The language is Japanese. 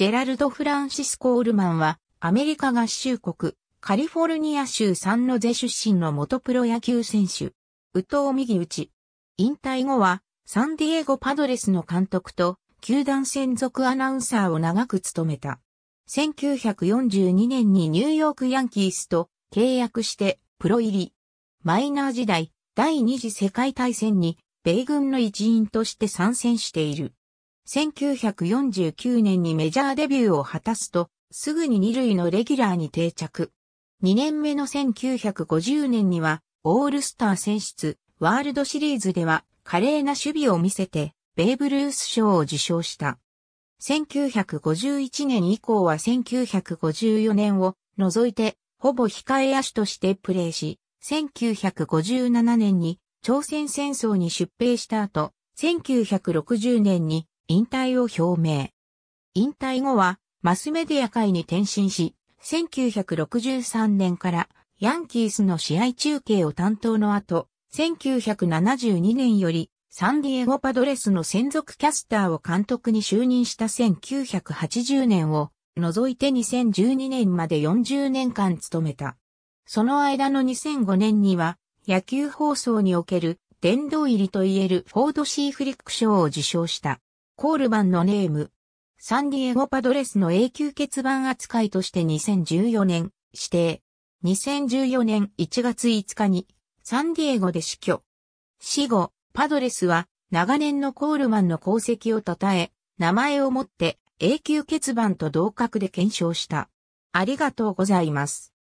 ジェラルド・フランシスコ・オールマンは、アメリカ合衆国、カリフォルニア州サンノゼ出身の元プロ野球選手、宇藤右打ち。引退後は、サンディエゴ・パドレスの監督と、球団専属アナウンサーを長く務めた。1942年にニューヨークヤンキースと契約してプロ入り。マイナー時代、第二次世界大戦に米軍の一員として参戦している。1949年にメジャーデビューを果たすと、すぐに二塁のレギュラーに定着。2年目の1950年には、オールスター選出、ワールドシリーズでは、華麗な守備を見せて、ベーブ・ルース賞を受賞した。1951年以降は1954年を除いて、ほぼ控え野手としてプレーし、1957年に朝鮮戦争に出兵した後、1960年に引退を表明。引退後は、マスメディア界に転身し、1963年からヤンキースの試合中継を担当の後、1972年よりサンディエゴパドレスの専属キャスターを監督に就任した1980年を除いて2012年まで40年間務めた。その間の2005年には野球放送における殿堂入りといえるフォード・シー・フリック賞を受賞した。コールマンのネーム。サンディエゴパドレスの永久欠番扱いとして2014年指定。2014年1月5日にサンディエゴで死去。死後、パドレスは長年のコールマンの功績を称え、名前をもって永久欠番と同格で検証した。ありがとうございます。